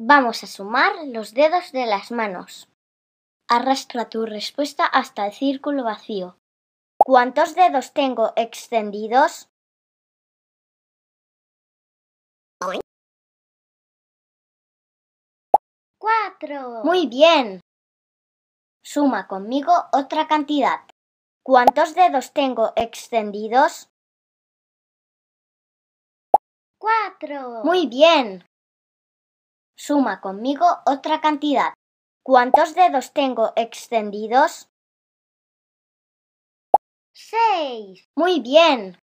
Vamos a sumar los dedos de las manos. Arrastra tu respuesta hasta el círculo vacío. ¿Cuántos dedos tengo extendidos? Cuatro. Muy bien. Suma conmigo otra cantidad. ¿Cuántos dedos tengo extendidos? Cuatro. Muy bien. Suma conmigo otra cantidad. ¿Cuántos dedos tengo extendidos? Seis. Muy bien.